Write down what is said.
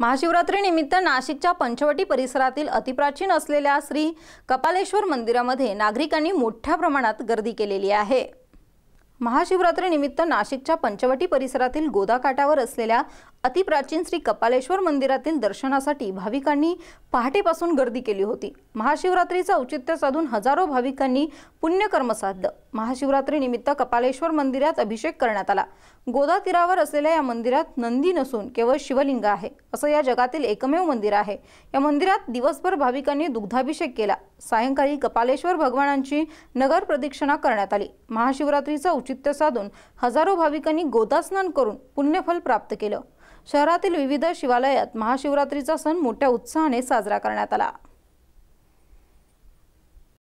महाशिवरात्रीनिमित्त नाशिकच्या पंचवटी परिसरातील अतिप्राचीन असलेल्या श्री कपालेश्वर मंदिरामध्ये नागरिकांनी मोठ्या प्रमाणात गर्दी केलेली आहे महाशिवरात्री निमित्त नाशिकच्या पंचवटी परिसरातील गोदाकाठावर असलेल्या अतिप्राचीन श्री कपालेश्वर मंदिरातील दर्शनासाठी भाविकांनी पहाटेपासून गर्दी केली होती महाशिवरात्रीचं औचित्य साधून हजारो भाविकांनी पुण्यकर्म साधलं निमित्त कपालेश्वर मंदिरात अभिषेक करण्यात आला गोदा तीरावर असलेल्या या मंदिरात नंदी नसून केवळ शिवलिंग आहे असं या जगातील एकमेव मंदिर आहे या मंदिरात दिवसभर भाविकांनी दुग्धाभिषेक केला सायंकाळी कपालेश्वर भगवानांची नगर प्रदक्षिणा करण्यात आली महाशिवरात्रीचं औचित्य साधून हजारो भाविकांनी गोदास्नान करून पुण्यफल प्राप्त केलं शहरातील विविध शिवालयात महाशिवरात्रीचा सण मोठ्या उत्साहाने साजरा करण्यात आला